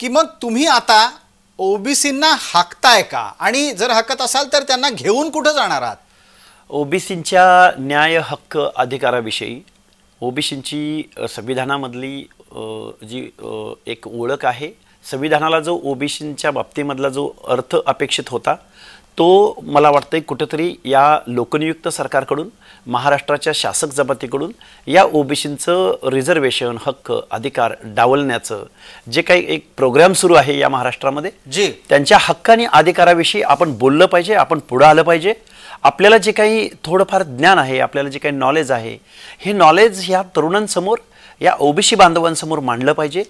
की मग तुम्ही आता ओबीसींना हाकताय का आणि जर हाकत असाल तर त्यांना घेऊन कुठं जाणार आहात ओबीसींच्या न्याय हक्क अधिकाराविषयी ओबीसींची संविधानामधली जी एक ओळख आहे संविधानाला जो ओबीसींच्या बाबतीमधला जो अर्थ अपेक्षित होता तो मला वाटतं कुठेतरी या लोकनियुक्त सरकारकडून महाराष्ट्राच्या शासक जमातीकडून या ओबीसींचं रिझर्वेशन हक्क अधिकार डावलण्याचं जे काही एक प्रोग्राम सुरू आहे या महाराष्ट्रामध्ये जे त्यांच्या हक्क आणि अधिकाराविषयी आपण बोललं पाहिजे आपण पुढं आलं पाहिजे आपल्याला जे काही थोडंफार ज्ञान आहे आपल्याला जे काही नॉलेज आहे हे नॉलेज ह्या तरुणांसमोर या ओबीसी बांधवांसमोर मांडलं पाहिजे